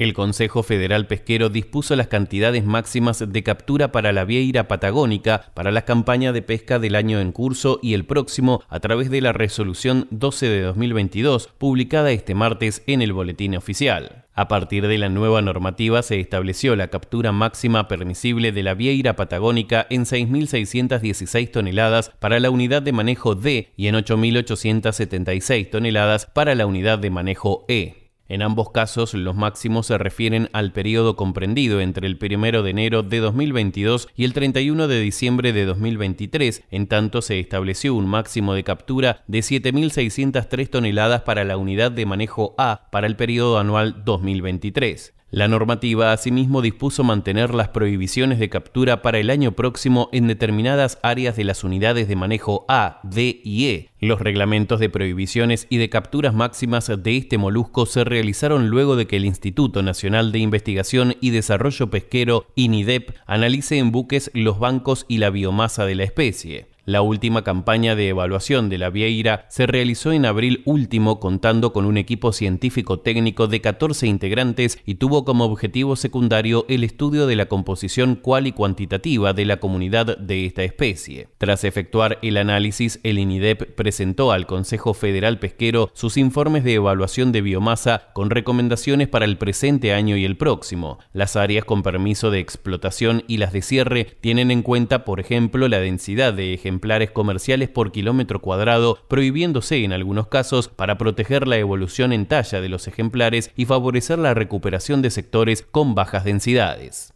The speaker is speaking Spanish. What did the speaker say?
El Consejo Federal Pesquero dispuso las cantidades máximas de captura para la vieira patagónica para la campaña de pesca del año en curso y el próximo a través de la resolución 12 de 2022 publicada este martes en el Boletín Oficial. A partir de la nueva normativa se estableció la captura máxima permisible de la vieira patagónica en 6.616 toneladas para la unidad de manejo D y en 8.876 toneladas para la unidad de manejo E. En ambos casos, los máximos se refieren al periodo comprendido entre el 1 de enero de 2022 y el 31 de diciembre de 2023, en tanto se estableció un máximo de captura de 7.603 toneladas para la unidad de manejo A para el periodo anual 2023. La normativa asimismo dispuso mantener las prohibiciones de captura para el año próximo en determinadas áreas de las unidades de manejo A, D y E. Los reglamentos de prohibiciones y de capturas máximas de este molusco se realizaron luego de que el Instituto Nacional de Investigación y Desarrollo Pesquero, INIDEP, analice en buques los bancos y la biomasa de la especie. La última campaña de evaluación de la Vieira se realizó en abril último contando con un equipo científico técnico de 14 integrantes y tuvo como objetivo secundario el estudio de la composición cual y cuantitativa de la comunidad de esta especie. Tras efectuar el análisis, el INIDEP presentó al Consejo Federal Pesquero sus informes de evaluación de biomasa con recomendaciones para el presente año y el próximo. Las áreas con permiso de explotación y las de cierre tienen en cuenta, por ejemplo, la densidad de ejes ejemplares comerciales por kilómetro cuadrado, prohibiéndose en algunos casos para proteger la evolución en talla de los ejemplares y favorecer la recuperación de sectores con bajas densidades.